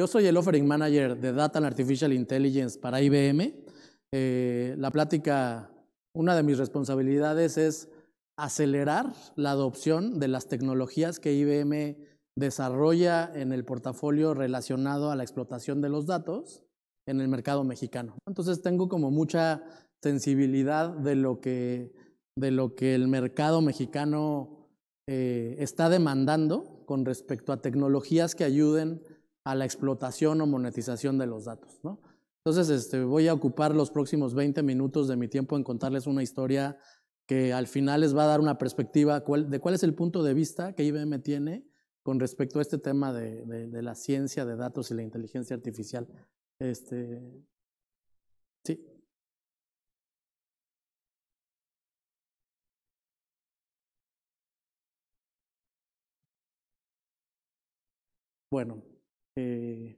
Yo soy el Offering Manager de Data and Artificial Intelligence para IBM. Eh, la plática, una de mis responsabilidades es acelerar la adopción de las tecnologías que IBM desarrolla en el portafolio relacionado a la explotación de los datos en el mercado mexicano. Entonces tengo como mucha sensibilidad de lo que, de lo que el mercado mexicano eh, está demandando con respecto a tecnologías que ayuden a la explotación o monetización de los datos. Entonces, este, voy a ocupar los próximos 20 minutos de mi tiempo en contarles una historia que al final les va a dar una perspectiva de cuál es el punto de vista que IBM tiene con respecto a este tema de, de la ciencia de datos y la inteligencia artificial. Este, sí. Bueno, eh,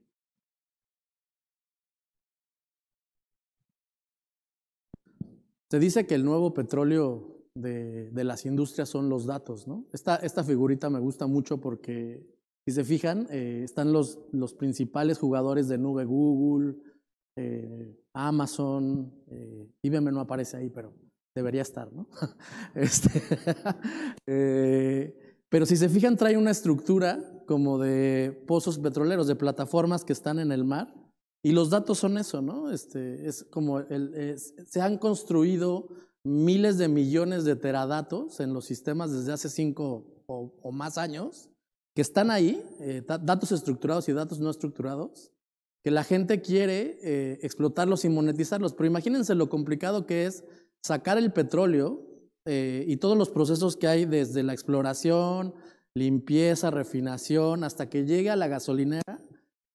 se dice que el nuevo petróleo de, las industrias son los datos, ¿no? Esta, esta, figurita me gusta mucho porque, si se fijan, eh, están los, los, principales jugadores de nube, Google, eh, Amazon, IBM no aparece ahí, pero debería estar, ¿no? Este, Pero si se fijan, trae una estructura como de pozos petroleros, de plataformas que están en el mar. Y los datos son eso, ¿no? Este, es como se han construido miles de millones de teradatos en los sistemas desde hace cinco o, más años, que están ahí, eh, datos estructurados y datos no estructurados, que la gente quiere eh, explotarlos y monetizarlos. Pero imagínense lo complicado que es sacar el petróleo eh, y todos los procesos que hay desde la exploración, limpieza, refinación, hasta que llegue a la gasolinera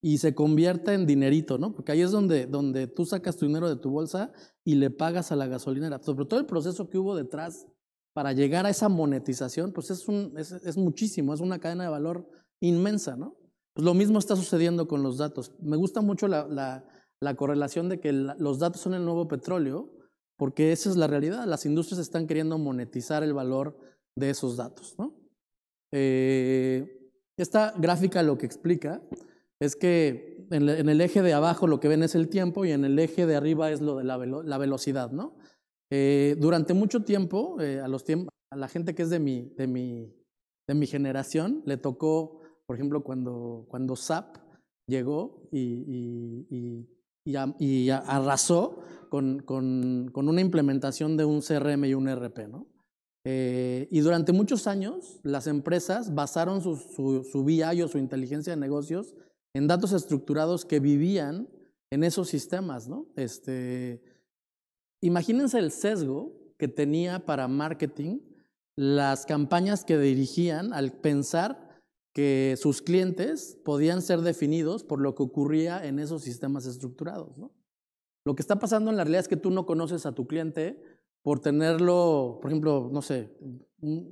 y se convierta en dinerito, ¿no? Porque ahí es donde, donde tú sacas tu dinero de tu bolsa y le pagas a la gasolinera. Sobre todo el proceso que hubo detrás para llegar a esa monetización, pues es, muchísimo, es una cadena de valor inmensa, ¿no? Pues lo mismo está sucediendo con los datos. Me gusta mucho la, correlación de que los datos son el nuevo petróleo, porque esa es la realidad. Las industrias están queriendo monetizar el valor de esos datos. ¿no? Eh, esta gráfica lo que explica es que en, el eje de abajo lo que ven es el tiempo y en el eje de arriba es lo de la, velocidad. ¿no? Eh, durante mucho tiempo, eh, a, los a la gente que es de mi, de, de mi generación, le tocó, por ejemplo, cuando, cuando SAP llegó y y, arrasó con, una implementación de un CRM y un RP. Eh, y durante muchos años las empresas basaron su, su, BI o su inteligencia de negocios en datos estructurados que vivían en esos sistemas. Este, imagínense el sesgo que tenía para marketing las campañas que dirigían al pensar que sus clientes podían ser definidos por lo que ocurría en esos sistemas estructurados. Lo que está pasando en la realidad es que tú no conoces a tu cliente por tenerlo, por ejemplo, no sé,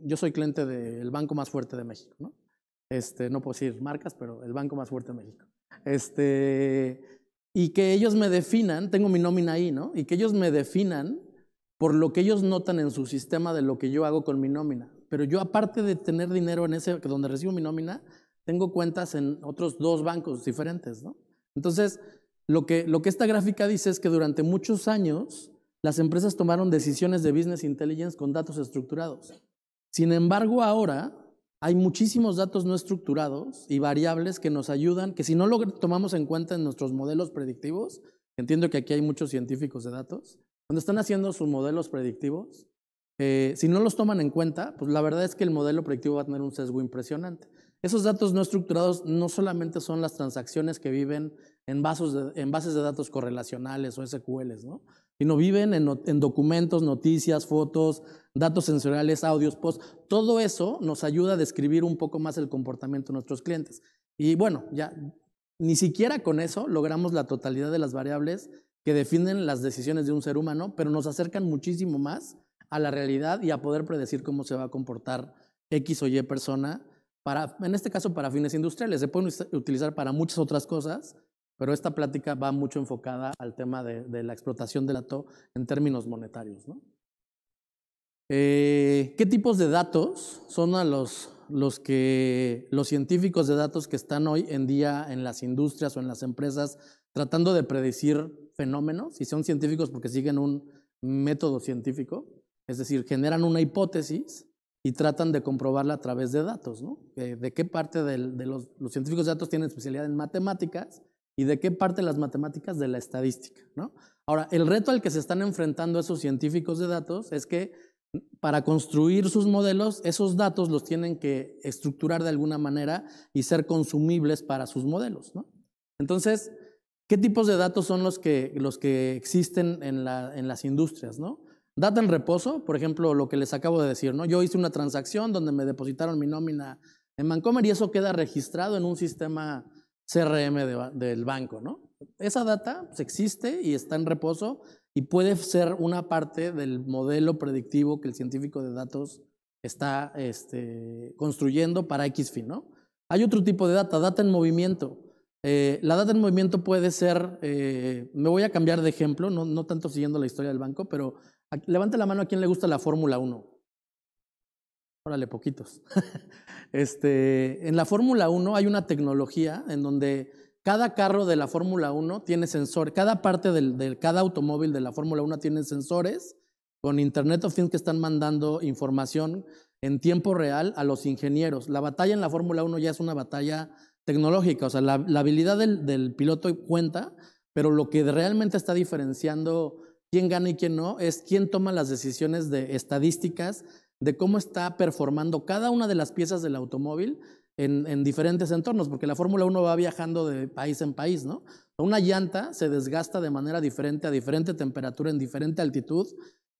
yo soy cliente del banco más fuerte de México, ¿no? Este, no puedo decir marcas, pero el banco más fuerte de México. Este, y que ellos me definan, tengo mi nómina ahí, ¿no? Y que ellos me definan por lo que ellos notan en su sistema de lo que yo hago con mi nómina. Pero yo aparte de tener dinero en ese, donde recibo mi nómina, tengo cuentas en otros dos bancos diferentes, Entonces, lo que, lo que esta gráfica dice es que durante muchos años las empresas tomaron decisiones de business intelligence con datos estructurados. Sin embargo, ahora hay muchísimos datos no estructurados y variables que nos ayudan, que si no lo tomamos en cuenta en nuestros modelos predictivos, entiendo que aquí hay muchos científicos de datos, cuando están haciendo sus modelos predictivos, eh, si no los toman en cuenta, pues la verdad es que el modelo predictivo va a tener un sesgo impresionante. Esos datos no estructurados no solamente son las transacciones que viven en, bases de, en bases de datos correlacionales o SQLs, ¿no? sino viven en, en, documentos, noticias, fotos, datos sensoriales, audios, posts. Todo eso nos ayuda a describir un poco más el comportamiento de nuestros clientes. Y bueno, ya ni siquiera con eso logramos la totalidad de las variables que definen las decisiones de un ser humano, pero nos acercan muchísimo más a la realidad y a poder predecir cómo se va a comportar X o Y persona, para, en este caso para fines industriales. Se pueden utilizar para muchas otras cosas, pero esta plática va mucho enfocada al tema de, la explotación del dato en términos monetarios. Eh, ¿Qué tipos de datos son los, los, que, los científicos de datos que están hoy en día en las industrias o en las empresas tratando de predecir fenómenos? Si son científicos porque siguen un método científico. Es decir, generan una hipótesis y tratan de comprobarla a través de datos, ¿no? Eh, de, qué parte de los, científicos de datos tienen especialidad en matemáticas y de qué parte las matemáticas de la estadística, ¿no? Ahora, el reto al que se están enfrentando esos científicos de datos es que para construir sus modelos, esos datos los tienen que estructurar de alguna manera y ser consumibles para sus modelos, ¿no? Entonces, ¿qué tipos de datos son los que, los que existen en, en las industrias, ¿no? Data en reposo, por ejemplo, lo que les acabo de decir, ¿no? Yo hice una transacción donde me depositaron mi nómina en Mancomer y eso queda registrado en un sistema CRM del banco, ¿no? Esa data pues, existe y está en reposo y puede ser una parte del modelo predictivo que el científico de datos está este, construyendo para Xfin. ¿no? Hay otro tipo de data, data en movimiento. Eh, la data en movimiento puede ser, eh, me voy a cambiar de ejemplo, no, no tanto siguiendo la historia del banco, pero Levante la mano a quien le gusta la Fórmula 1. Órale, poquitos. este, en la Fórmula 1 hay una tecnología en donde cada carro de la Fórmula 1 tiene sensor, cada parte de cada automóvil de la Fórmula 1 tiene sensores con Internet of Things que están mandando información en tiempo real a los ingenieros. La batalla en la Fórmula 1 ya es una batalla tecnológica, o sea, la, habilidad del, del piloto cuenta, pero lo que realmente está diferenciando quién gana y quién no, es quién toma las decisiones de estadísticas de cómo está performando cada una de las piezas del automóvil en, en diferentes entornos, porque la Fórmula 1 va viajando de país en país, ¿no? Una llanta se desgasta de manera diferente a diferente temperatura, en diferente altitud,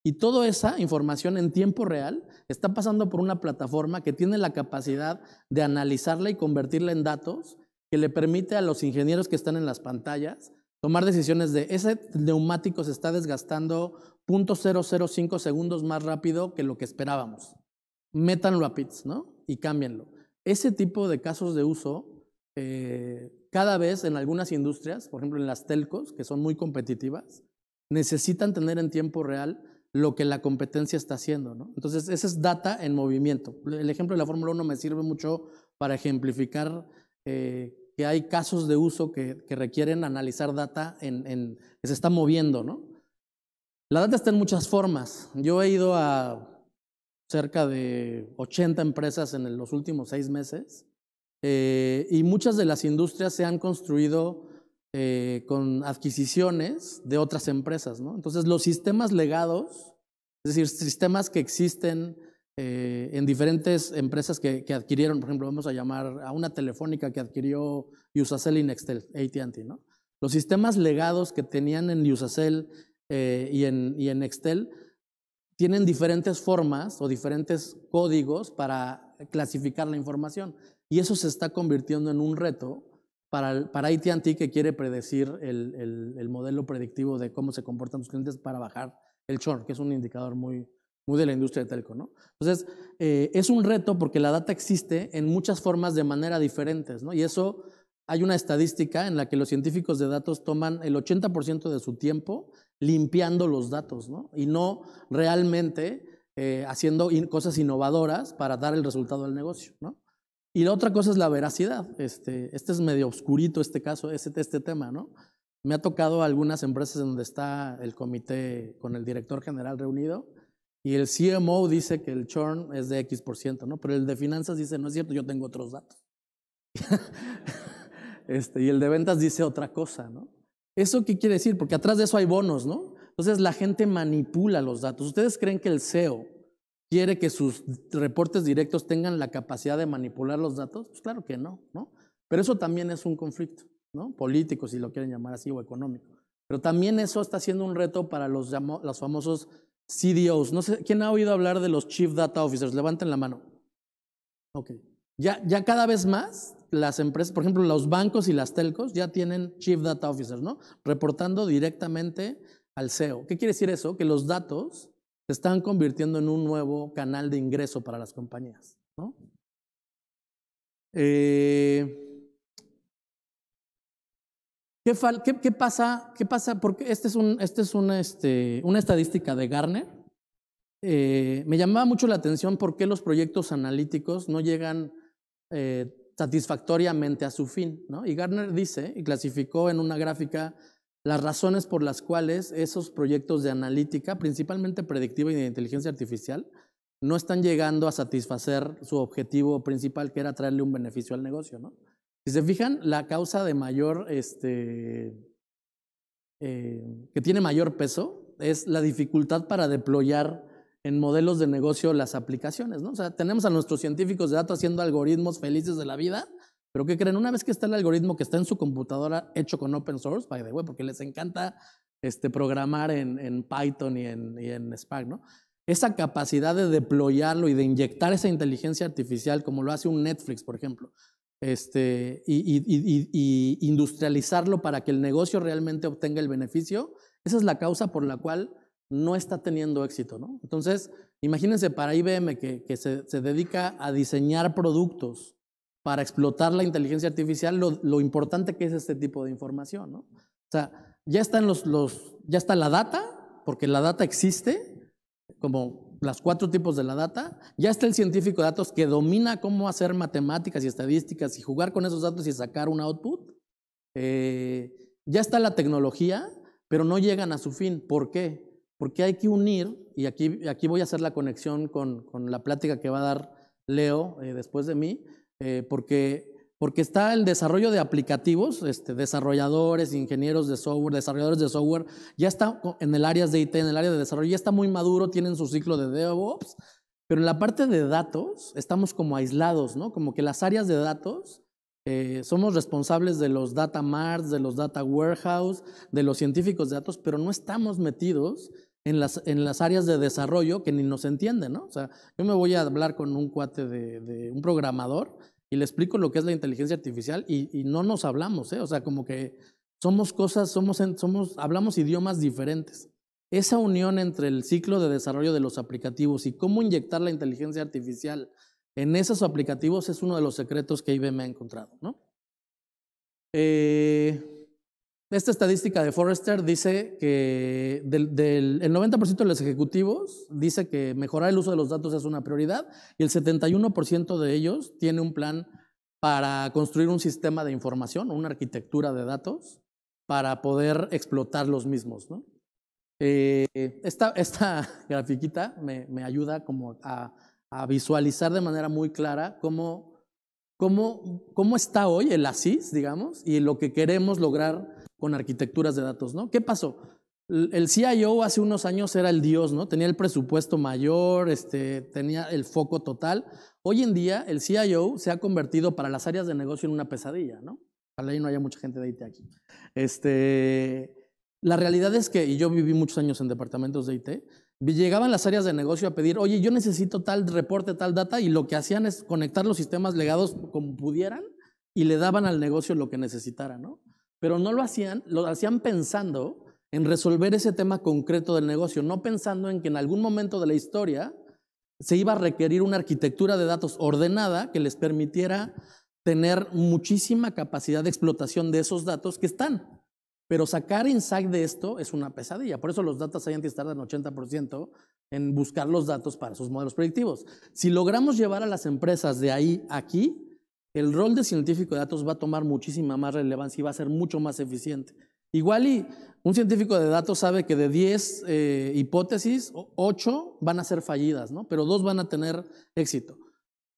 y toda esa información en tiempo real está pasando por una plataforma que tiene la capacidad de analizarla y convertirla en datos que le permite a los ingenieros que están en las pantallas tomar decisiones de ese neumático se está desgastando 0.005 segundos más rápido que lo que esperábamos. Métanlo a pits, ¿no? Y cámbienlo. Ese tipo de casos de uso, eh, cada vez en algunas industrias, por ejemplo en las telcos, que son muy competitivas, necesitan tener en tiempo real lo que la competencia está haciendo. ¿no? Entonces, ese es data en movimiento. El ejemplo de la Fórmula 1 me sirve mucho para ejemplificar eh, que hay casos de uso que, requieren analizar data en, que se está moviendo, ¿no? La data está en muchas formas. Yo he ido a cerca de 80 empresas en los últimos seis meses eh, y muchas de las industrias se han construido eh, con adquisiciones de otras empresas, Entonces los sistemas legados, es decir, sistemas que existen eh, en diferentes empresas que, que, adquirieron, por ejemplo, vamos a llamar a una telefónica que adquirió Usacell y Nextel, ATT, ¿no? Los sistemas legados que tenían en Usacell eh, y, en, y en Nextel tienen diferentes formas o diferentes códigos para clasificar la información. Y eso se está convirtiendo en un reto para, para ATT que quiere predecir el, el, el, modelo predictivo de cómo se comportan sus clientes para bajar el short, que es un indicador muy, muy de la industria de telco, ¿no? Entonces, eh, es un reto porque la data existe en muchas formas de manera diferentes, ¿no? Y eso, hay una estadística en la que los científicos de datos toman el 80% de su tiempo limpiando los datos, ¿no? Y no realmente eh, haciendo cosas innovadoras para dar el resultado al negocio, ¿no? Y la otra cosa es la veracidad. Este, este es medio oscurito este caso, este, este tema, ¿no? Me ha tocado algunas empresas donde está el comité con el director general reunido y el CMO dice que el churn es de X por ciento, ¿no? Pero el de finanzas dice, no es cierto, yo tengo otros datos. este, y el de ventas dice otra cosa, ¿no? ¿Eso qué quiere decir? Porque atrás de eso hay bonos, ¿no? Entonces la gente manipula los datos. ¿Ustedes creen que el CEO quiere que sus reportes directos tengan la capacidad de manipular los datos? Pues claro que no, ¿no? Pero eso también es un conflicto, ¿no? Político, si lo quieren llamar así, o económico. Pero también eso está siendo un reto para los, los famosos CDOs. No sé, ¿Quién ha oído hablar de los Chief Data Officers? Levanten la mano. Ok. Ya, ya cada vez más las empresas, por ejemplo, los bancos y las telcos ya tienen Chief Data Officers, ¿no? Reportando directamente al CEO. ¿Qué quiere decir eso? Que los datos se están convirtiendo en un nuevo canal de ingreso para las compañías, ¿no? Eh, ¿Qué, pasa? ¿Qué pasa? Porque esta es, este es este este, una estadística de Garner. Eh, me llamaba mucho la atención por qué los proyectos analíticos no llegan eh, satisfactoriamente a su fin. ¿no? Y Garner dice y clasificó en una gráfica las razones por las cuales esos proyectos de analítica, principalmente predictiva y de inteligencia artificial, no están llegando a satisfacer su objetivo principal, que era traerle un beneficio al negocio. ¿no? Si se fijan, la causa de mayor, este, eh, que tiene mayor peso es la dificultad para deployar en modelos de negocio las aplicaciones. sea, tenemos a nuestros científicos de datos haciendo algoritmos felices de la vida, pero ¿qué creen? Una vez que está el algoritmo que está en su computadora hecho con open source, by the way, porque les encanta este, programar en, Python y en, y Spark, ¿no? esa capacidad de deployarlo y de inyectar esa inteligencia artificial como lo hace un Netflix, por ejemplo este, y, industrializarlo para que el negocio realmente obtenga el beneficio, esa es la causa por la cual no está teniendo éxito. ¿no? Entonces, imagínense para IBM que, se, dedica a diseñar productos para explotar la inteligencia artificial, lo, importante que es este tipo de información. ¿no? O sea, ya están los, los, ya está la data, porque la data existe, como las cuatro tipos de la data, ya está el científico de datos que domina cómo hacer matemáticas y estadísticas y jugar con esos datos y sacar un output. Eh, ya está la tecnología, pero no llegan a su fin. ¿Por qué? Porque hay que unir, y aquí, aquí voy a hacer la conexión con, la plática que va a dar Leo eh, después de mí, eh, porque porque está el desarrollo de aplicativos, este, desarrolladores, ingenieros de software, desarrolladores de software, ya está en el área de IT, en el área de desarrollo, ya está muy maduro, tienen su ciclo de DevOps, pero en la parte de datos estamos como aislados, ¿no? Como que las áreas de datos eh, somos responsables de los data marts, de los data warehouse, de los científicos de datos, pero no estamos metidos en las, en las áreas de desarrollo que ni nos entienden, ¿no? O sea, yo me voy a hablar con un cuate de, de un programador le explico lo que es la inteligencia artificial y, no nos hablamos, ¿eh? o sea, como que somos cosas, somos, somos, hablamos idiomas diferentes. Esa unión entre el ciclo de desarrollo de los aplicativos y cómo inyectar la inteligencia artificial en esos aplicativos es uno de los secretos que IBM ha encontrado, ¿no? Eh, esta estadística de Forrester dice que del, el 90% de los ejecutivos dice que mejorar el uso de los datos es una prioridad y el 71% de ellos tiene un plan para construir un sistema de información, una arquitectura de datos para poder explotar los mismos. Eh, esta, esta, grafiquita me, ayuda como a, visualizar de manera muy clara cómo, cómo, cómo está hoy el ASIS, digamos, y lo que queremos lograr con arquitecturas de datos, ¿no? ¿Qué pasó? El CIO hace unos años era el dios, ¿no? Tenía el presupuesto mayor, este, tenía el foco total. Hoy en día el CIO se ha convertido para las áreas de negocio en una pesadilla, ¿no? Ojalá y no haya mucha gente de IT aquí. Este, la realidad es que, y yo viví muchos años en departamentos de IT, llegaban las áreas de negocio a pedir, oye, yo necesito tal reporte, tal data, y lo que hacían es conectar los sistemas legados como pudieran y le daban al negocio lo que necesitara, ¿no? pero no lo hacían, lo hacían pensando en resolver ese tema concreto del negocio, no pensando en que en algún momento de la historia se iba a requerir una arquitectura de datos ordenada que les permitiera tener muchísima capacidad de explotación de esos datos que están. Pero sacar insight de esto es una pesadilla. Por eso los data scientists tardan 80% en buscar los datos para sus modelos predictivos. Si logramos llevar a las empresas de ahí aquí, el rol de científico de datos va a tomar muchísima más relevancia y va a ser mucho más eficiente. Igual y un científico de datos sabe que de 10 eh, hipótesis, 8 van a ser fallidas, ¿no? pero 2 van a tener éxito.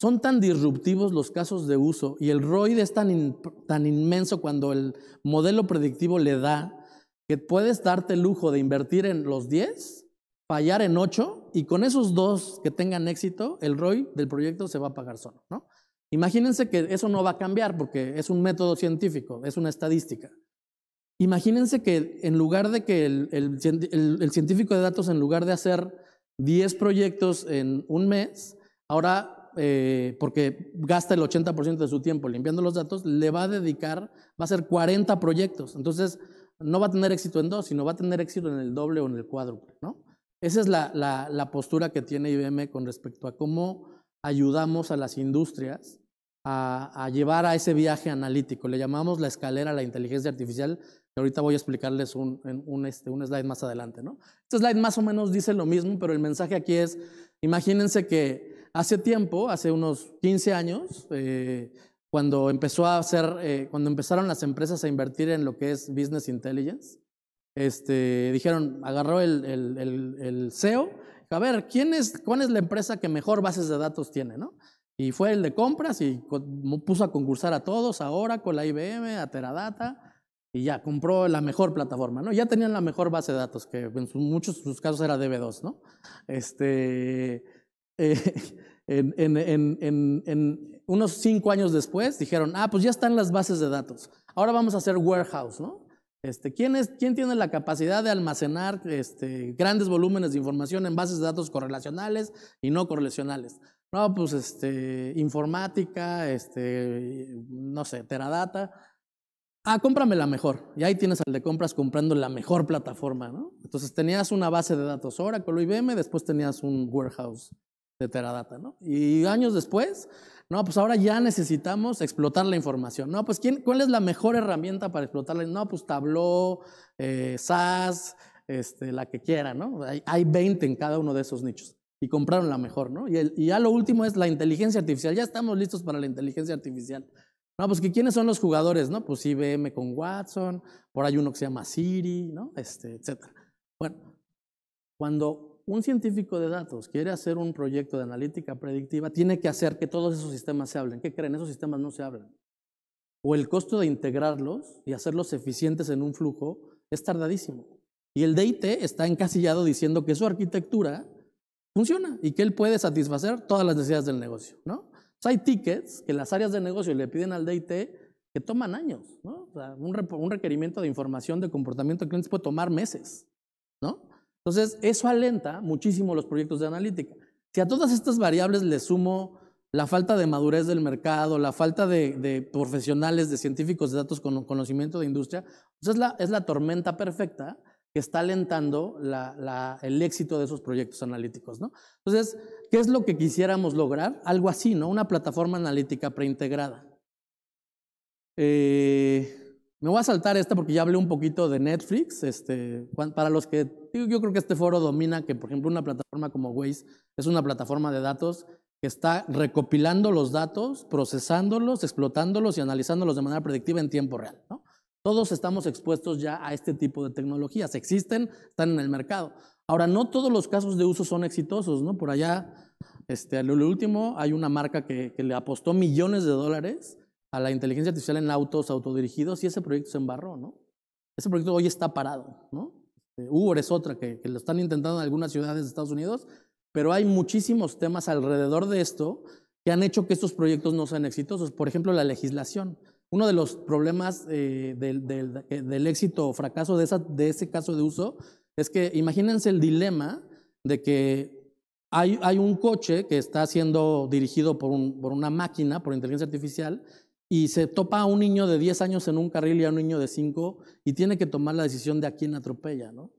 Son tan disruptivos los casos de uso y el ROI es tan, tan inmenso cuando el modelo predictivo le da que puedes darte el lujo de invertir en los 10, fallar en 8 y con esos dos que tengan éxito, el ROI del proyecto se va a pagar solo. ¿no? Imagínense que eso no va a cambiar porque es un método científico, es una estadística. Imagínense que en lugar de que el, científico de datos, en lugar de hacer 10 proyectos en un mes, ahora, eh, porque gasta el 80% de su tiempo limpiando los datos, le va a dedicar, va a hacer 40 proyectos. Entonces, no va a tener éxito en dos, sino va a tener éxito en el doble o en el cuádruple, ¿no? Esa es la postura que tiene IBM con respecto a cómo ayudamos a las industrias a, llevar a ese viaje analítico. Le llamamos la escalera a la inteligencia artificial, que ahorita voy a explicarles un, un, este, un slide más adelante. ¿no? Este slide más o menos dice lo mismo, pero el mensaje aquí es, imagínense que hace tiempo, hace unos 15 años, eh, cuando, empezó a hacer, eh, cuando empezaron las empresas a invertir en lo que es Business Intelligence, este, dijeron, agarró el, el, el, el CEO a ver, ¿quién es, ¿cuál es la empresa que mejor bases de datos tiene? ¿no? Y fue el de compras y puso a concursar a todos, ahora con la IBM, a Teradata, y ya, compró la mejor plataforma, ¿no? Ya tenían la mejor base de datos, que en muchos de sus casos era DB2, ¿no? Este, eh, en, unos cinco años después dijeron, ah, pues ya están las bases de datos, ahora vamos a hacer warehouse, ¿no? Este, ¿quién, es, ¿Quién tiene la capacidad de almacenar este, grandes volúmenes de información en bases de datos correlacionales y no correlacionales? No, pues este, informática, este, no sé, Teradata. Ah, cómprame la mejor. Y ahí tienes al de compras comprando la mejor plataforma, Entonces tenías una base de datos Oracle o IBM, después tenías un warehouse de Teradata, ¿no? Y años después, no, pues ahora ya necesitamos explotar la información. No, pues ¿quién, ¿cuál es la mejor herramienta para explotarla? No, pues Tableau, eh, SAS, este, la que quiera, ¿no? Hay, 20 en cada uno de esos nichos. Y compraron la mejor, ¿no? Y, ya lo último es la inteligencia artificial. Ya estamos listos para la inteligencia artificial. No, pues que quiénes son los jugadores, ¿no? Pues IBM con Watson, por ahí uno que se llama Siri, ¿no? Este, etcétera. Bueno, cuando un científico de datos quiere hacer un proyecto de analítica predictiva, tiene que hacer que todos esos sistemas se hablen. ¿Qué creen? Esos sistemas no se hablan. O el costo de integrarlos y hacerlos eficientes en un flujo es tardadísimo. Y el DIT está encasillado diciendo que su arquitectura funciona y que él puede satisfacer todas las necesidades del negocio, ¿no? hay tickets que las áreas de negocio le piden al DIT que toman años, ¿no? un, requerimiento de información de comportamiento de clientes puede tomar meses, ¿no? Entonces, eso alenta muchísimo los proyectos de analítica. Si a todas estas variables le sumo la falta de madurez del mercado, la falta de, profesionales, de científicos de datos con conocimiento de industria, entonces pues es, la, tormenta perfecta que está alentando el éxito de esos proyectos analíticos. Entonces, ¿qué es lo que quisiéramos lograr? Algo así, ¿no? Una plataforma analítica preintegrada. Eh, me voy a saltar esta porque ya hablé un poquito de Netflix. Este, para los que yo creo que este foro domina que, por ejemplo, una plataforma como Waze es una plataforma de datos que está recopilando los datos, procesándolos, explotándolos y analizándolos de manera predictiva en tiempo real. Todos estamos expuestos ya a este tipo de tecnologías. Existen, están en el mercado. Ahora, no todos los casos de uso son exitosos. ¿no? Por allá, este, lo último, hay una marca que, que le apostó millones de dólares a la inteligencia artificial en autos autodirigidos y ese proyecto se embarró, ¿no? Ese proyecto hoy está parado, ¿no? Este, Uber es otra que, lo están intentando en algunas ciudades de Estados Unidos, pero hay muchísimos temas alrededor de esto que han hecho que estos proyectos no sean exitosos. Por ejemplo, la legislación. Uno de los problemas eh, del, éxito o fracaso de, de ese caso de uso es que imagínense el dilema de que hay, un coche que está siendo dirigido por, por una máquina, por inteligencia artificial, y se topa a un niño de 10 años en un carril y a un niño de 5 y tiene que tomar la decisión de a quién atropella, ¿no?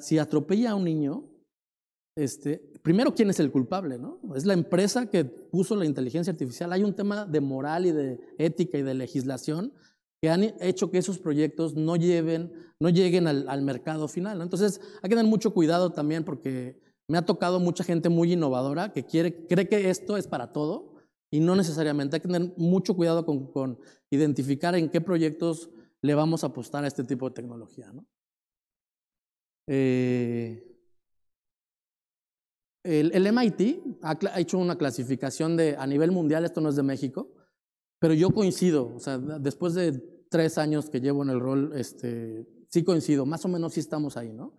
si atropella a un niño, este, primero quién es el culpable, ¿no? Es la empresa que puso la inteligencia artificial. Hay un tema de moral y de ética y de legislación que han hecho que esos proyectos no lleven, no lleguen al, mercado final. Entonces, hay que tener mucho cuidado también porque me ha tocado mucha gente muy innovadora que quiere, cree que esto es para todo y no necesariamente. Hay que tener mucho cuidado con, identificar en qué proyectos le vamos a apostar a este tipo de tecnología. ¿no? Eh, el, MIT ha, hecho una clasificación de, a nivel mundial, esto no es de México, pero yo coincido, o sea, después de tres años que llevo en el rol, este, sí coincido, más o menos sí estamos ahí, ¿no?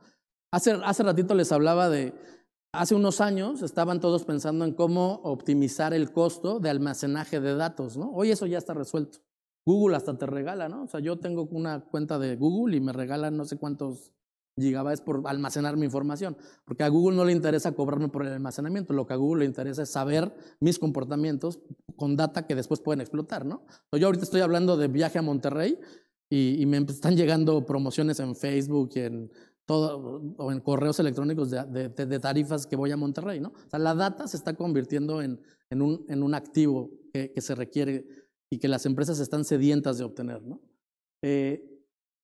Hace, hace ratito les hablaba de Hace unos años estaban todos pensando en cómo optimizar el costo de almacenaje de datos, ¿no? Hoy eso ya está resuelto. Google hasta te regala, ¿no? O sea, yo tengo una cuenta de Google y me regalan no sé cuántos gigabytes por almacenar mi información, porque a Google no le interesa cobrarme por el almacenamiento, lo que a Google le interesa es saber mis comportamientos con data que después pueden explotar, ¿no? Yo ahorita estoy hablando de viaje a Monterrey y me pues, están llegando promociones en Facebook y en todo, mm, o en correos electrónicos de, de, tarifas que voy a Monterrey, ¿no? O sea, la data se está convirtiendo en, en, un, en un, activo que, se requiere y que las empresas están sedientas de obtener, ¿no? Eh,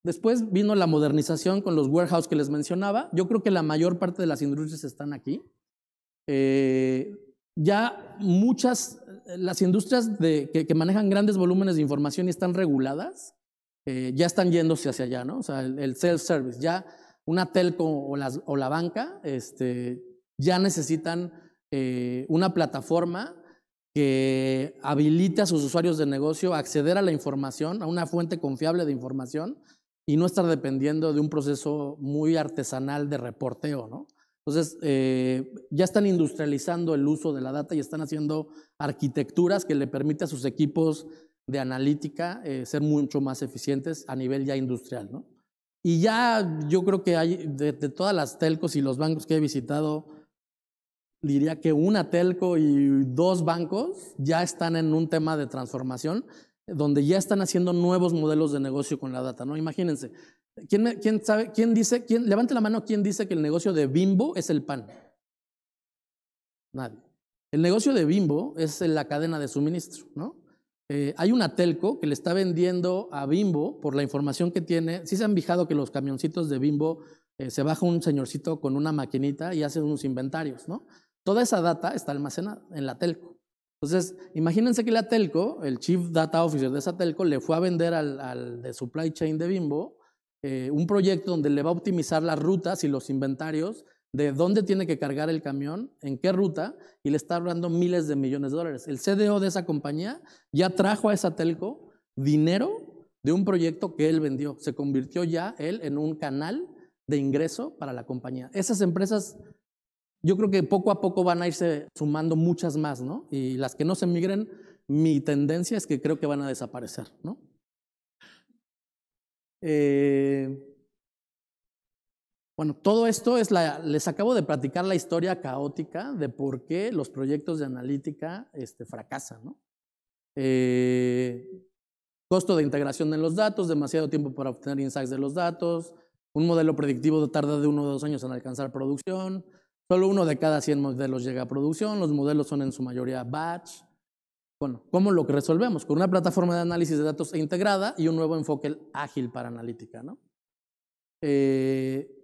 después vino la modernización con los warehouse que les mencionaba. Yo creo que la mayor parte de las industrias están aquí. Eh, ya muchas, eh, las industrias de, que, manejan grandes volúmenes de información y están reguladas, ya están yéndose hacia allá, ¿no? O sea, el self-service, ya una telco o, la banca este, ya necesitan eh, una plataforma que habilite a sus usuarios de negocio a acceder a la información, a una fuente confiable de información y no estar dependiendo de un proceso muy artesanal de reporteo, ¿no? Entonces, eh, ya están industrializando el uso de la data y están haciendo arquitecturas que le permite a sus equipos de analítica eh, ser mucho más eficientes a nivel ya industrial, ¿no? Y ya yo creo que hay, de, todas las telcos y los bancos que he visitado, diría que una telco y dos bancos ya están en un tema de transformación, donde ya están haciendo nuevos modelos de negocio con la data, ¿no? Imagínense. ¿Quién, quién sabe, quién dice, quién, levante la mano, ¿quién dice que el negocio de Bimbo es el pan? Nadie. El negocio de Bimbo es la cadena de suministro, ¿no? Eh, hay una telco que le está vendiendo a Bimbo, por la información que tiene, sí se han fijado que los camioncitos de Bimbo eh, se baja un señorcito con una maquinita y hace unos inventarios, ¿no? Toda esa data está almacenada en la telco. Entonces, imagínense que la telco, el chief data officer de esa telco, le fue a vender al, de supply chain de Bimbo eh, un proyecto donde le va a optimizar las rutas y los inventarios de dónde tiene que cargar el camión, en qué ruta, y le está hablando miles de millones de dólares. El CDO de esa compañía ya trajo a esa telco dinero de un proyecto que él vendió. Se convirtió ya él en un canal de ingreso para la compañía. Esas empresas, yo creo que poco a poco van a irse sumando muchas más, ¿no? Y las que no se migren, mi tendencia es que creo que van a desaparecer, ¿no? Eh, bueno, todo esto es la, les acabo de platicar la historia caótica de por qué los proyectos de analítica este, fracasan. ¿no? Eh, costo de integración de los datos, demasiado tiempo para obtener insights de los datos, un modelo predictivo tarda de uno o dos años en alcanzar producción, solo uno de cada 100 modelos llega a producción, los modelos son en su mayoría batch. Bueno, ¿cómo lo que resolvemos? Con una plataforma de análisis de datos e integrada y un nuevo enfoque ágil para analítica. ¿no? Eh,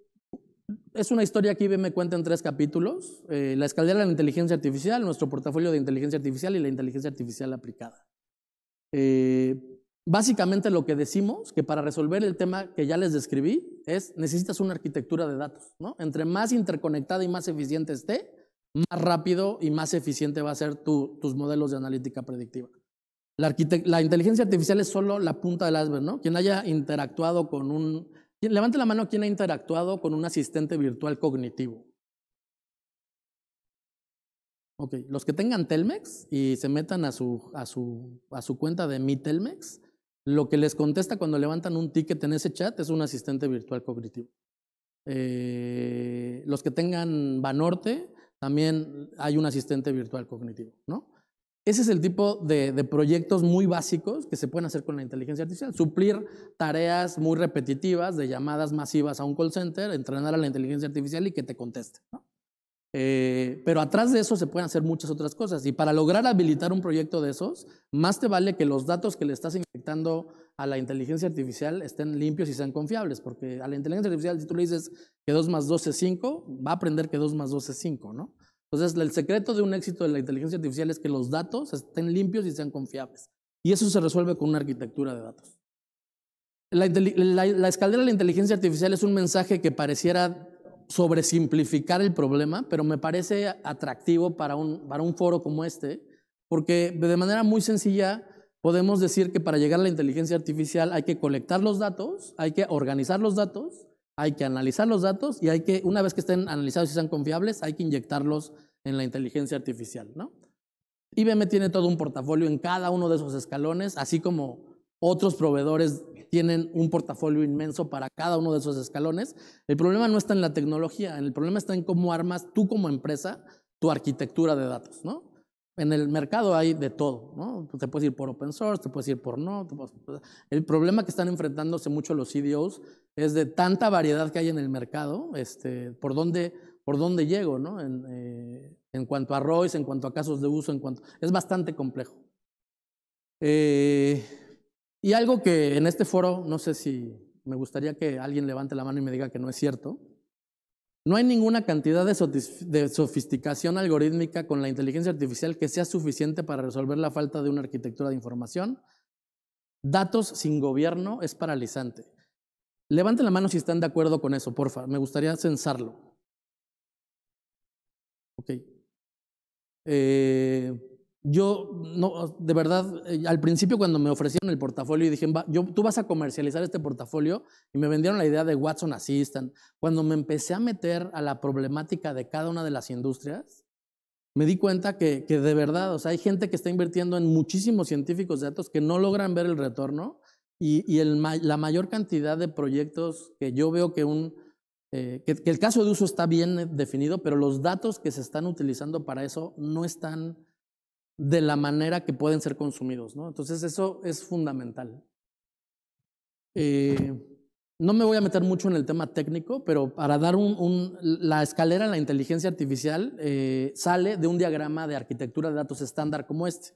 es una historia que IBM cuenta en tres capítulos, eh, la escalera de la inteligencia artificial, nuestro portafolio de inteligencia artificial y la inteligencia artificial aplicada. Eh, básicamente lo que decimos, que para resolver el tema que ya les describí, es necesitas una arquitectura de datos. Entre más interconectada y más eficiente esté, más rápido y más eficiente va a ser tus modelos de analítica predictiva. La, la, inteligencia artificial es solo la punta del iceberg, ¿no? Quien haya interactuado con un Levanten la mano quien ha interactuado con un asistente virtual cognitivo. Ok, los que tengan Telmex y se metan a su, cuenta de mi Telmex, lo que les contesta cuando levantan un ticket en ese chat es un asistente virtual cognitivo. Eh, los que tengan Banorte, también hay un asistente virtual cognitivo, ¿no? Ese es el tipo de, proyectos muy básicos que se pueden hacer con la inteligencia artificial. Suplir tareas muy repetitivas de llamadas masivas a un call center, entrenar a la inteligencia artificial y que te conteste. Eh, pero atrás de eso se pueden hacer muchas otras cosas. Y para lograr habilitar un proyecto de esos, más te vale que los datos que le estás inyectando a la inteligencia artificial estén limpios y sean confiables. Porque a la inteligencia artificial, si tú le dices que 2 más 2 es 5, va a aprender que 2 más 2 es 5, ¿no? Entonces, el secreto de un éxito de la inteligencia artificial es que los datos estén limpios y sean confiables. Y eso se resuelve con una arquitectura de datos. La, escalera de la inteligencia artificial es un mensaje que pareciera sobresimplificar el problema, pero me parece atractivo para un, para un foro como este, porque de manera muy sencilla podemos decir que para llegar a la inteligencia artificial hay que colectar los datos, hay que organizar los datos, hay que analizar los datos y hay que, una vez que estén analizados y sean confiables, hay que inyectarlos en la inteligencia artificial, ¿no? IBM tiene todo un portafolio en cada uno de esos escalones, así como otros proveedores tienen un portafolio inmenso para cada uno de esos escalones. El problema no está en la tecnología, el problema está en cómo armas tú como empresa tu arquitectura de datos, ¿no? En el mercado hay de todo, ¿no? Pues, te puedes ir por open source, te puedes ir por no. El problema que están enfrentándose mucho los CDOs es de tanta variedad que hay en el mercado, este, por dónde, llego, ¿no? Eh, en, cuanto a ROIs, en cuanto a casos de uso, en cuanto es bastante complejo. Eh, y algo que en este foro, no sé si me gustaría que alguien levante la mano y me diga que no es cierto, no hay ninguna cantidad de, sofisticación algorítmica con la inteligencia artificial que sea suficiente para resolver la falta de una arquitectura de información. Datos sin gobierno es paralizante. Levanten la mano si están de acuerdo con eso, porfa. Me gustaría censarlo. Ok. Eh, yo, no, de verdad, eh, al principio cuando me ofrecieron el portafolio y dije, yo, tú vas a comercializar este portafolio, y me vendieron la idea de Watson Assistant. Cuando me empecé a meter a la problemática de cada una de las industrias, me di cuenta que, de verdad, o sea, hay gente que está invirtiendo en muchísimos científicos de datos que no logran ver el retorno y, la mayor cantidad de proyectos que yo veo que un, eh, que, el caso de uso está bien eh, definido, pero los datos que se están utilizando para eso no están de la manera que pueden ser consumidos. ¿no? Entonces eso es fundamental. Eh, no me voy a meter mucho en el tema técnico, pero para dar un... la escalera en la inteligencia artificial eh, sale de un diagrama de arquitectura de datos estándar como este.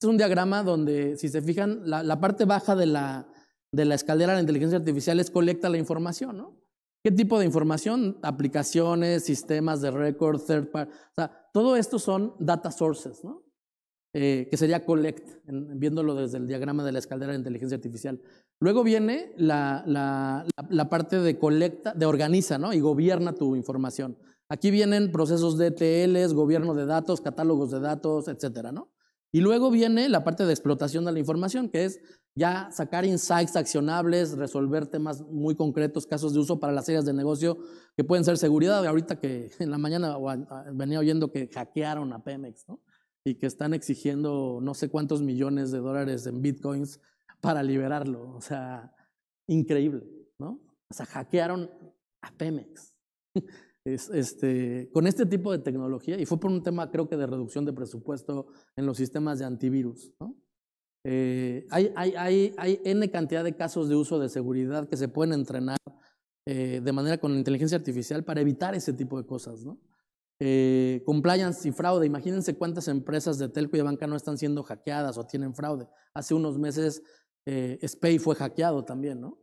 es un diagrama donde, si se fijan, la, parte baja de la, de la escalera de la inteligencia artificial es colecta la información, ¿no? ¿Qué tipo de información? Aplicaciones, sistemas de récord, third party. O sea, todo esto son data sources, ¿no? Eh, que sería collect, viéndolo desde el diagrama de la escalera de inteligencia artificial. Luego viene la, la, parte de colecta, de organiza, ¿no? Y gobierna tu información. Aquí vienen procesos de ETLs, gobierno de datos, catálogos de datos, etcétera, ¿no? Y luego viene la parte de explotación de la información, que es ya sacar insights accionables, resolver temas muy concretos, casos de uso para las áreas de negocio que pueden ser seguridad. Ahorita que en la mañana venía oyendo que hackearon a Pemex, ¿no? y que están exigiendo no sé cuántos millones de dólares en bitcoins para liberarlo. O sea, increíble, ¿no? O sea, hackearon a Pemex este, con este tipo de tecnología y fue por un tema, creo que, de reducción de presupuesto en los sistemas de antivirus, ¿no? Eh, hay, hay, N cantidad de casos de uso de seguridad que se pueden entrenar eh, de manera con inteligencia artificial para evitar ese tipo de cosas, ¿no? Eh, compliance y fraude. Imagínense cuántas empresas de telco y de banca no están siendo hackeadas o tienen fraude. Hace unos meses eh, SPAY fue hackeado también, ¿no?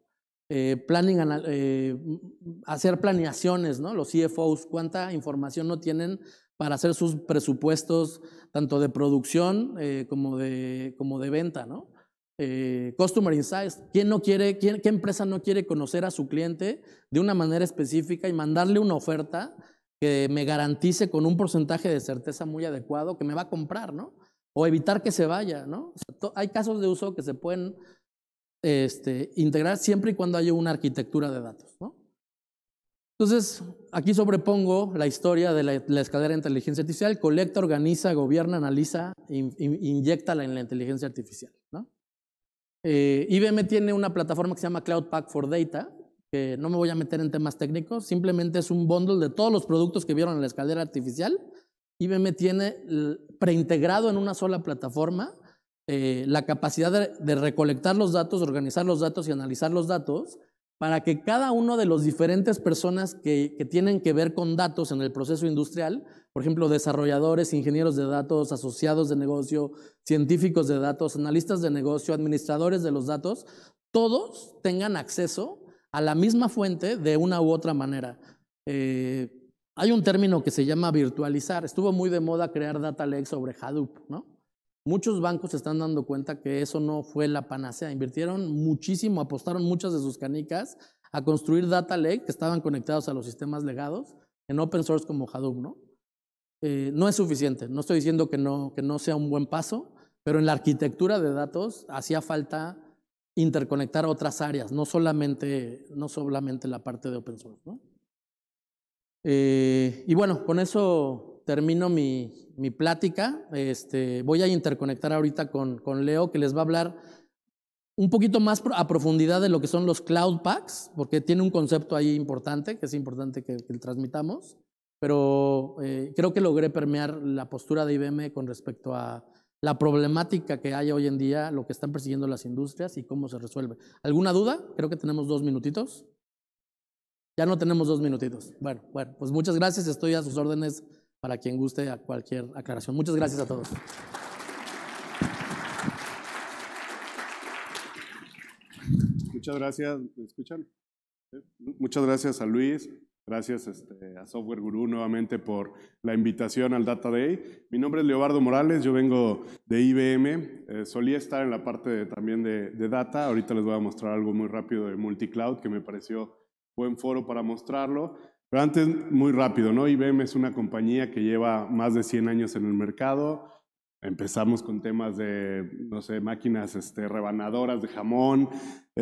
Eh, planning, eh, hacer planeaciones, ¿no? Los CFOs, cuánta información no tienen para hacer sus presupuestos tanto de producción como, de, como de venta, ¿no? customer Insights. ¿Quién no quiere, qué empresa no quiere conocer a su cliente de una manera específica y mandarle una oferta que me garantice con un porcentaje de certeza muy adecuado que me va a comprar, ¿no? O evitar que se vaya, ¿no? hay casos de uso que se pueden este, integrar siempre y cuando haya una arquitectura de datos, ¿no? Entonces, aquí sobrepongo la historia de la, escalera de inteligencia artificial, colecta, organiza, gobierna, analiza, e inyecta en la inteligencia artificial, ¿no? Eh, IBM tiene una plataforma que se llama Cloud Pack for Data, que no me voy a meter en temas técnicos, simplemente es un bundle de todos los productos que vieron en la escalera artificial. IBM tiene preintegrado en una sola plataforma eh, la capacidad de, recolectar los datos, organizar los datos y analizar los datos para que cada uno de las diferentes personas que, que tienen que ver con datos en el proceso industrial, por ejemplo, desarrolladores, ingenieros de datos, asociados de negocio, científicos de datos, analistas de negocio, administradores de los datos, todos tengan acceso a la misma fuente de una u otra manera. Eh, hay un término que se llama virtualizar. Estuvo muy de moda crear data lake sobre Hadoop, ¿no? Muchos bancos se están dando cuenta que eso no fue la panacea. Invirtieron muchísimo, apostaron muchas de sus canicas a construir data lake que estaban conectados a los sistemas legados en open source como Hadoop, ¿no? Eh, no es suficiente. No estoy diciendo que no, que no sea un buen paso, pero en la arquitectura de datos hacía falta interconectar otras áreas, no solamente, no solamente la parte de open source. Eh, y bueno, con eso termino mi, mi plática. Este, voy a interconectar ahorita con, con Leo, que les va a hablar un poquito más a profundidad de lo que son los cloud packs, porque tiene un concepto ahí importante, que es importante que, transmitamos, pero eh, creo que logré permear la postura de IBM con respecto a, la problemática que hay hoy en día, lo que están persiguiendo las industrias y cómo se resuelve. ¿Alguna duda? Creo que tenemos dos minutitos. Ya no tenemos dos minutitos. Bueno, bueno, pues muchas gracias. Estoy a sus órdenes para quien guste a cualquier aclaración. Muchas gracias a todos. Muchas gracias. ¿Me Muchas gracias a Luis. Gracias este, a Software Guru nuevamente por la invitación al Data Day. Mi nombre es Leobardo Morales, yo vengo de IBM. Eh, solía estar en la parte de, también de, data. Ahorita les voy a mostrar algo muy rápido de multicloud que me pareció buen foro para mostrarlo. Pero antes, muy rápido, ¿no? IBM es una compañía que lleva más de 100 años en el mercado. Empezamos con temas de, no sé, máquinas este, rebanadoras de jamón,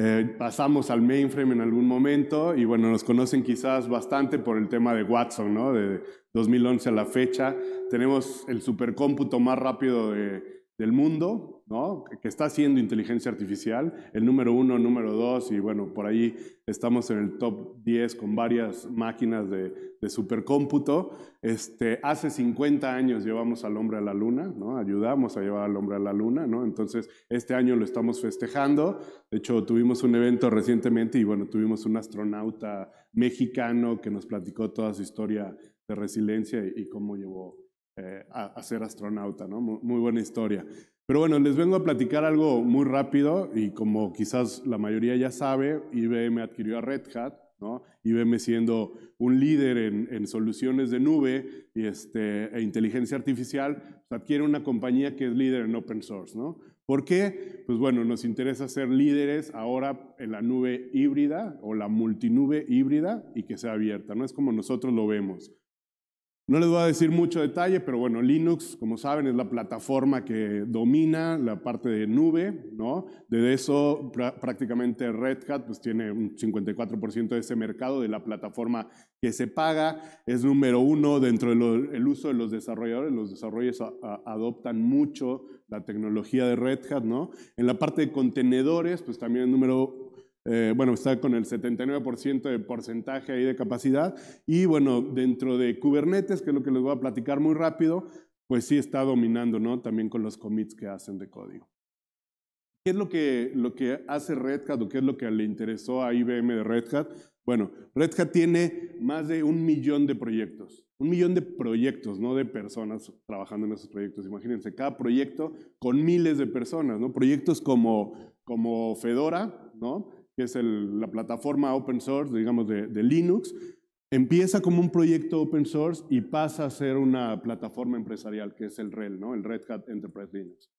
eh, pasamos al mainframe en algún momento y bueno, nos conocen quizás bastante por el tema de Watson, ¿no? De 2011 a la fecha. Tenemos el supercómputo más rápido de del mundo, ¿no? que está haciendo inteligencia artificial, el número uno, número dos, y bueno, por ahí estamos en el top 10 con varias máquinas de, de supercómputo. Este, hace 50 años llevamos al hombre a la luna, ¿no? ayudamos a llevar al hombre a la luna, ¿no? entonces este año lo estamos festejando. De hecho, tuvimos un evento recientemente y bueno, tuvimos un astronauta mexicano que nos platicó toda su historia de resiliencia y cómo llevó eh, a, ser astronauta, ¿no? Muy, buena historia. Pero bueno, les vengo a platicar algo muy rápido y como quizás la mayoría ya sabe, IBM adquirió a Red Hat, ¿no? IBM siendo un líder en, soluciones de nube y este, e inteligencia artificial, pues, adquiere una compañía que es líder en open source, ¿no? ¿Por qué? Pues bueno, nos interesa ser líderes ahora en la nube híbrida o la multinube híbrida y que sea abierta, ¿no? Es como nosotros lo vemos. No les voy a decir mucho detalle, pero bueno, Linux, como saben, es la plataforma que domina la parte de nube, ¿no? De eso prácticamente Red Hat pues tiene un 54% de ese mercado de la plataforma que se paga, es número uno dentro del uso de los desarrolladores, los desarrolladores adoptan mucho la tecnología de Red Hat, ¿no? En la parte de contenedores, pues también es número eh, bueno, está con el 79% de porcentaje ahí de capacidad. Y bueno, dentro de Kubernetes, que es lo que les voy a platicar muy rápido, pues sí está dominando, ¿no? También con los commits que hacen de código. ¿Qué es lo que, lo que hace Red Hat o qué es lo que le interesó a IBM de Red Hat? Bueno, Red Hat tiene más de un millón de proyectos. Un millón de proyectos, no de personas trabajando en esos proyectos. Imagínense, cada proyecto con miles de personas, ¿no? Proyectos como, como Fedora, ¿no? que es la plataforma open source, digamos, de, Linux, empieza como un proyecto open source y pasa a ser una plataforma empresarial, que es el REL, ¿no? el Red Hat Enterprise Linux.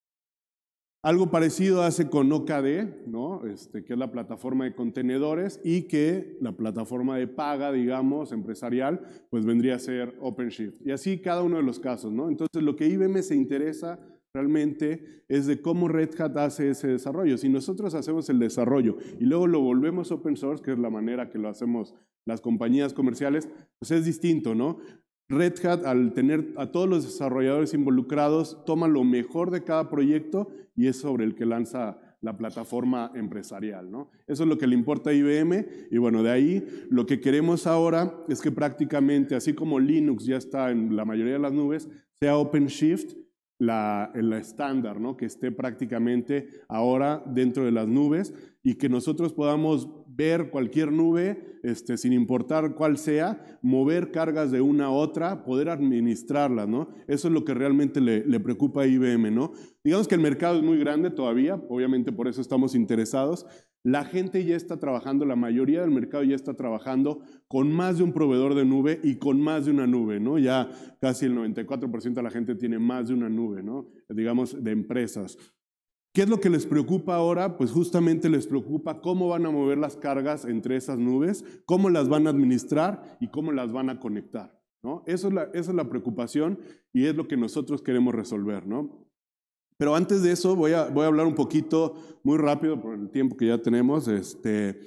Algo parecido hace con OKD, ¿no? este, que es la plataforma de contenedores y que la plataforma de paga, digamos, empresarial, pues vendría a ser OpenShift. Y así cada uno de los casos. ¿no? Entonces lo que IBM se interesa realmente es de cómo Red Hat hace ese desarrollo. Si nosotros hacemos el desarrollo y luego lo volvemos open source, que es la manera que lo hacemos las compañías comerciales, pues es distinto, ¿no? Red Hat, al tener a todos los desarrolladores involucrados, toma lo mejor de cada proyecto y es sobre el que lanza la plataforma empresarial. ¿no? Eso es lo que le importa a IBM y bueno, de ahí lo que queremos ahora es que prácticamente, así como Linux ya está en la mayoría de las nubes, sea OpenShift la, estándar, ¿no? que esté prácticamente ahora dentro de las nubes y que nosotros podamos ver cualquier nube, este, sin importar cuál sea, mover cargas de una a otra, poder administrarlas, ¿no? Eso es lo que realmente le, preocupa a IBM, ¿no? Digamos que el mercado es muy grande todavía, obviamente por eso estamos interesados, la gente ya está trabajando, la mayoría del mercado ya está trabajando con más de un proveedor de nube y con más de una nube, ¿no? Ya casi el 94% de la gente tiene más de una nube, ¿no? Digamos, de empresas. ¿Qué es lo que les preocupa ahora? Pues justamente les preocupa cómo van a mover las cargas entre esas nubes, cómo las van a administrar y cómo las van a conectar, ¿no? esa es la preocupación y es lo que nosotros queremos resolver, ¿no? Pero antes de eso voy a, voy a hablar un poquito, muy rápido por el tiempo que ya tenemos, este,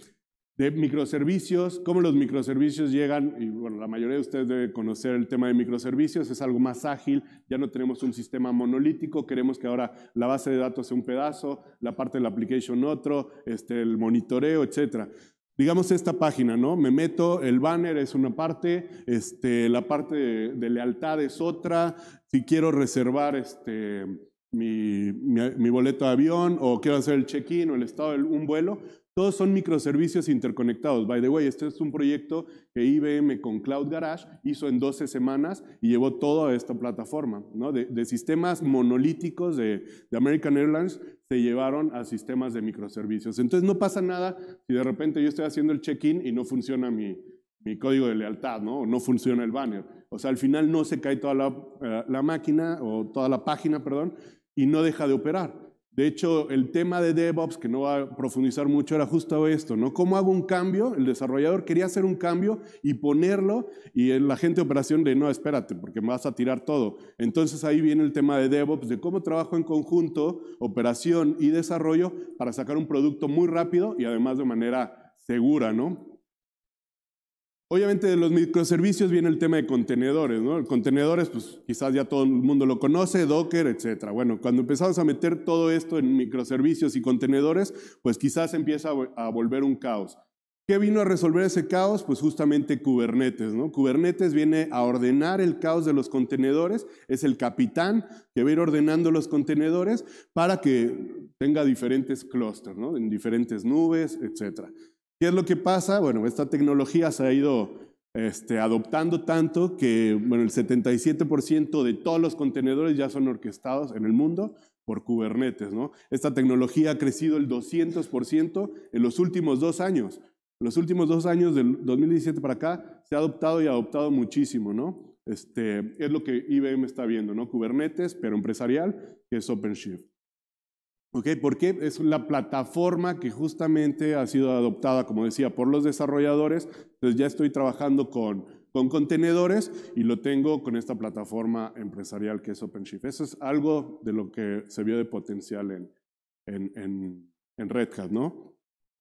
de microservicios, cómo los microservicios llegan, y bueno, la mayoría de ustedes debe conocer el tema de microservicios, es algo más ágil, ya no tenemos un sistema monolítico, queremos que ahora la base de datos sea un pedazo, la parte de la application otro, este, el monitoreo, etcétera. Digamos esta página, ¿no? Me meto, el banner es una parte, este, la parte de, de lealtad es otra, si quiero reservar este, mi, boleto de avión o quiero hacer el check-in o el estado de un vuelo. Todos son microservicios interconectados. By the way, este es un proyecto que IBM con Cloud Garage hizo en 12 semanas y llevó todo a esta plataforma. ¿no? De, sistemas monolíticos de, American Airlines se llevaron a sistemas de microservicios. Entonces no pasa nada si de repente yo estoy haciendo el check-in y no funciona mi, código de lealtad, ¿no? O no funciona el banner. O sea, al final no se cae toda la, eh, la, máquina o toda la página, perdón, y no deja de operar. De hecho, el tema de DevOps, que no va a profundizar mucho, era justo esto, ¿no? ¿Cómo hago un cambio? El desarrollador quería hacer un cambio y ponerlo y la gente de operación de no, espérate, porque me vas a tirar todo. Entonces ahí viene el tema de DevOps, de cómo trabajo en conjunto, operación y desarrollo para sacar un producto muy rápido y además de manera segura, ¿no? Obviamente de los microservicios viene el tema de contenedores, ¿no? El contenedores, pues quizás ya todo el mundo lo conoce, Docker, etcétera. Bueno, cuando empezamos a meter todo esto en microservicios y contenedores, pues quizás empieza a volver un caos. ¿Qué vino a resolver ese caos? Pues justamente Kubernetes, ¿no? Kubernetes viene a ordenar el caos de los contenedores, es el capitán que va ir ordenando los contenedores para que tenga diferentes clusters, ¿no? En diferentes nubes, etcétera. ¿Qué es lo que pasa? Bueno, esta tecnología se ha ido este, adoptando tanto que bueno, el 77% de todos los contenedores ya son orquestados en el mundo por Kubernetes. ¿no? Esta tecnología ha crecido el 200% en los últimos dos años. En los últimos dos años, del 2017 para acá, se ha adoptado y ha adoptado muchísimo. ¿no? Este, es lo que IBM está viendo, ¿no? Kubernetes, pero empresarial, que es OpenShift. Okay, porque es la plataforma que justamente ha sido adoptada, como decía, por los desarrolladores. Entonces ya estoy trabajando con, contenedores y lo tengo con esta plataforma empresarial que es OpenShift. Eso es algo de lo que se vio de potencial en, en, en, en Red Hat, ¿no?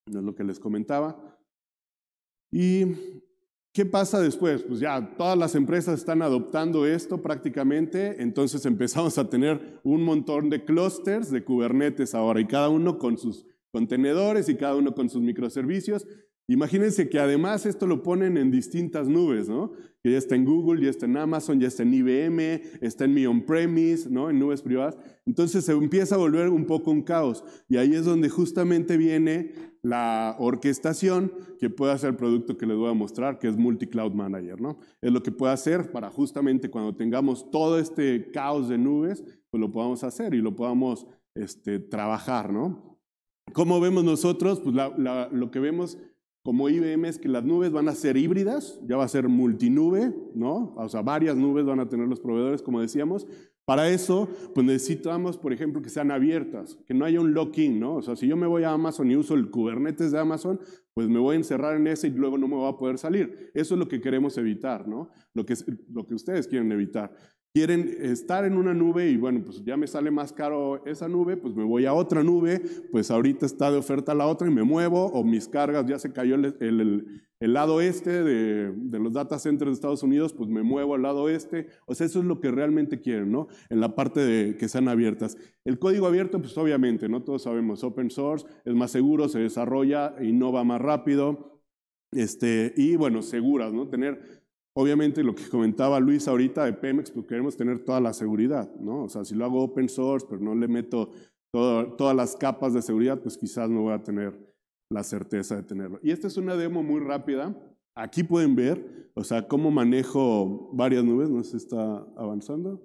No es lo que les comentaba. Y ¿Qué pasa después? Pues ya todas las empresas están adoptando esto prácticamente, entonces empezamos a tener un montón de clusters de Kubernetes ahora y cada uno con sus contenedores y cada uno con sus microservicios. Imagínense que además esto lo ponen en distintas nubes, ¿no? Que ya está en Google, ya está en Amazon, ya está en IBM, está en mi on-premise, ¿no? En nubes privadas. Entonces se empieza a volver un poco un caos. Y ahí es donde justamente viene la orquestación que puede hacer el producto que les voy a mostrar, que es Multicloud Manager, ¿no? Es lo que puede hacer para justamente cuando tengamos todo este caos de nubes, pues lo podamos hacer y lo podamos este, trabajar, ¿no? ¿Cómo vemos nosotros? Pues lo que vemos como IBM es que las nubes van a ser híbridas, ya va a ser multinube, ¿no? O sea, varias nubes van a tener los proveedores, como decíamos. Para eso, pues necesitamos, por ejemplo, que sean abiertas, que no haya un lock-in, ¿no? O sea, si yo me voy a Amazon y uso el Kubernetes de Amazon, pues me voy a encerrar en ese y luego no me voy a poder salir. Eso es lo que queremos evitar, ¿no? Lo que, lo que ustedes quieren evitar. Quieren estar en una nube y bueno, pues ya me sale más caro esa nube, pues me voy a otra nube, pues ahorita está de oferta la otra y me muevo, o mis cargas, ya se cayó el, lado este de, los data centers de Estados Unidos, pues me muevo al lado este. O sea, eso es lo que realmente quieren, ¿no? En la parte de que sean abiertas. El código abierto, pues obviamente, ¿no? Todos sabemos, open source, es más seguro, se desarrolla, innova más rápido, este, y bueno, seguras, ¿no? Tener Obviamente lo que comentaba Luis ahorita de Pemex, pues queremos tener toda la seguridad, ¿no? O sea, si lo hago open source, pero no le meto todas las capas de seguridad, pues quizás no voy a tener la certeza de tenerlo. Y esta es una demo muy rápida. Aquí pueden ver, o sea, cómo manejo varias nubes, no se está avanzando.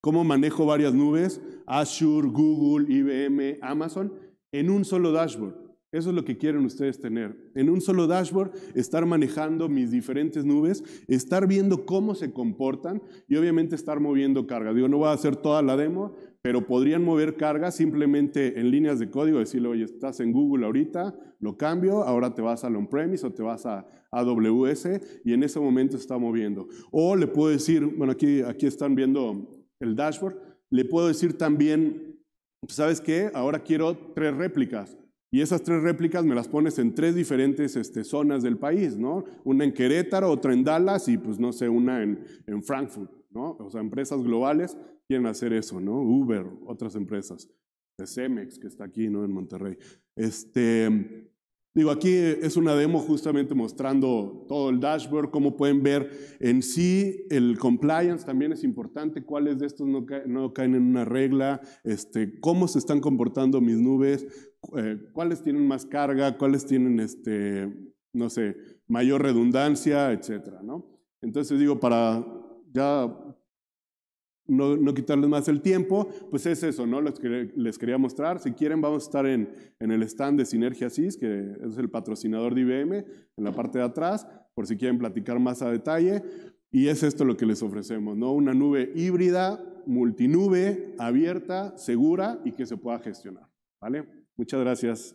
Cómo manejo varias nubes, Azure, Google, IBM, Amazon, en un solo dashboard. Eso es lo que quieren ustedes tener. En un solo dashboard, estar manejando mis diferentes nubes, estar viendo cómo se comportan y obviamente estar moviendo carga. Digo, no voy a hacer toda la demo, pero podrían mover cargas simplemente en líneas de código, decirle, oye, estás en Google ahorita, lo cambio, ahora te vas al on-premise o te vas a AWS y en ese momento está moviendo. O le puedo decir, bueno, aquí, aquí están viendo el dashboard, le puedo decir también, ¿sabes qué? Ahora quiero tres réplicas y esas tres réplicas me las pones en tres diferentes este, zonas del país, ¿no? Una en Querétaro, otra en Dallas y pues no sé, una en, en Frankfurt, ¿no? O sea, empresas globales quieren hacer eso, ¿no? Uber, otras empresas, Cemex que está aquí, ¿no? En Monterrey. Este, Digo, aquí es una demo justamente mostrando todo el dashboard, como pueden ver en sí, el compliance también es importante, cuáles de estos no, caen, en una regla, este, cómo se están comportando mis nubes, eh, cuáles tienen más carga, cuáles tienen, este, no sé, mayor redundancia, etcétera, ¿no? Entonces digo, para ya no, quitarles más el tiempo, pues es eso, ¿no? Les, quería mostrar. Si quieren, vamos a estar en, el stand de Sinergia SIS, que es el patrocinador de IBM, en la parte de atrás, por si quieren platicar más a detalle. Y es esto lo que les ofrecemos, ¿no? Una nube híbrida, multinube, abierta, segura y que se pueda gestionar, ¿vale? Muchas gracias.